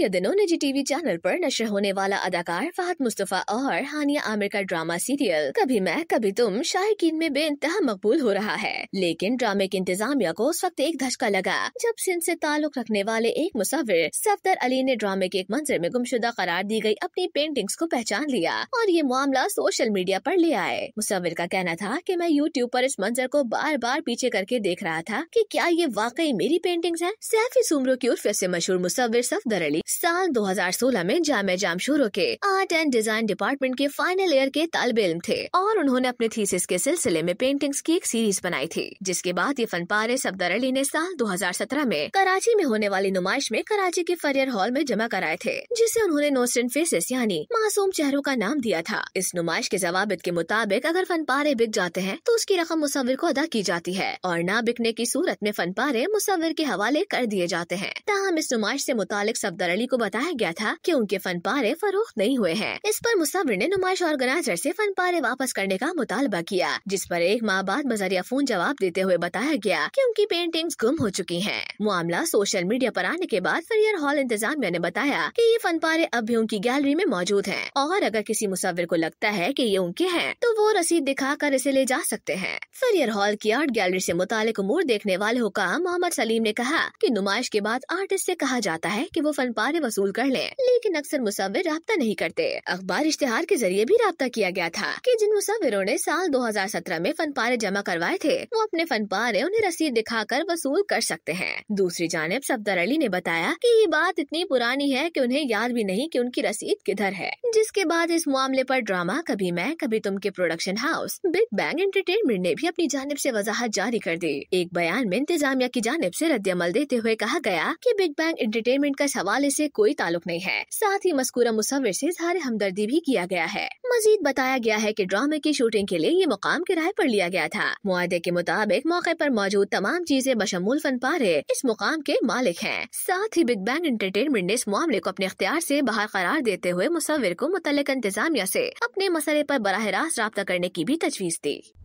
हालिया दिनों निजी टीवी चैनल पर नशर होने वाला अदाकार फहद मुस्तफ़ा और हानिया आमिर का ड्रामा सीरियल कभी मैं कभी तुम शायक में बे इंतहा मकबूल हो रहा है लेकिन ड्रामे की इंतजामिया को उस वक्त एक धचका लगा जब सिंध से ताल्लुक रखने वाले एक मुसाविर सफदर अली ने ड्रामे के एक मंजर में गुमशुदा करार दी गयी अपनी पेंटिंग को पहचान लिया और ये मामला सोशल मीडिया आरोप ले आए मुसविर का कहना था की मैं यूट्यूब आरोप इस मंजर को बार बार पीछे करके देख रहा था की क्या ये वाकई मेरी पेंटिंग है सैफी सुमरों की उर्फ ऐसी मशहूर मुसविर सफदर अली साल 2016 में जामे शुरू के आर्ट एंड डिजाइन डिपार्टमेंट के फाइनल ईयर के तालब इम थे और उन्होंने अपने थीसिस के सिलसिले में पेंटिंग्स की एक सीरीज बनाई थी जिसके बाद ये फनपारे सफदर अली ने साल 2017 में कराची में होने वाली नुमाइश में कराची के फरियर हॉल में जमा कराए थे जिसे उन्होंने नोस्टेंट फेसिस यानी मासूम चेहरों का नाम दिया था इस नुमाइश के जवाब के मुताबिक अगर फन पारे बिक जाते हैं तो उसकी रकम मुसविर को अदा की जाती है और न बिकने की सूरत में फनपारे मुसविर के हवाले कर दिए जाते हैं तहम इस नुमाइश ऐसी मुतालिक सफदर अली को बताया गया था कि उनके फन पारे फरोख्त नहीं हुए हैं इस पर मुसाविर ने नुमाइश ऑर्गेनाइजर से फन पारे वापस करने का मुतालबा किया जिस पर एक माह बाद मजारिया फोन जवाब देते हुए बताया गया कि उनकी पेंटिंग्स गुम हो चुकी हैं। मामला सोशल मीडिया पर आने के बाद फरियर हॉल इंतजामिया ने बताया कि ये फन पारे अब भी उनकी गैलरी में मौजूद है और अगर किसी मुसाविर को लगता है की ये उनके हैं तो वो रसीद दिखा कर इसे ले जा सकते हैं फरियर हॉल की आर्ट गैलरी ऐसी मुतालिक उमूर देखने वाले हुकाम मोहम्मद सलीम ने कहा की नुमाइश के बाद आर्टिस्ट ऐसी कहा जाता है की वो फन पारे इश्तहार वसूल कर लें लेकिन अक्सर मुसविर रबता नहीं करते अखबार इश्तेहार के जरिए भी रबता किया गया था की जिन मुसविरों ने साल दो हजार सत्रह में फन पारे जमा करवाए थे वो अपने फन पारे उन्हें रसीद दिखा कर वसूल कर सकते हैं दूसरी जानब सफदर अली ने बताया की ये बात इतनी पुरानी है की उन्हें याद भी नहीं की उनकी रसीद किधर है जिसके बाद इस मामले आरोप ड्रामा कभी मैं कभी तुम के production house Big Bang Entertainment ने भी अपनी जानब ऐसी वजाहत जारी कर दी एक बयान में इंतजामिया की जानब ऐसी रद्द अमल देते हुए कहा गया की बिग बैंग एंटरटेनमेंट का सवाल इस से कोई ताल्लुक नहीं है साथ ही मस्कूरा मुसविर से इजहार हमदर्दी भी किया गया है मजीद बताया गया है की ड्रामे की शूटिंग के लिए ये मुकाम किराए आरोप लिया गया था मुआदे के मुताबिक मौके आरोप मौजूद तमाम चीजें बशमूल फन पारे इस मुकाम के मालिक है साथ ही बिग बैंग एंटरटेनमेंट ने इस मामले को अपने अख्तियार ऐसी बाहर करार देते हुए मुसविर को मुतल इंतजामिया ऐसी अपने मसले आरोप बरह रास्त रहा करने की भी तजवीज दी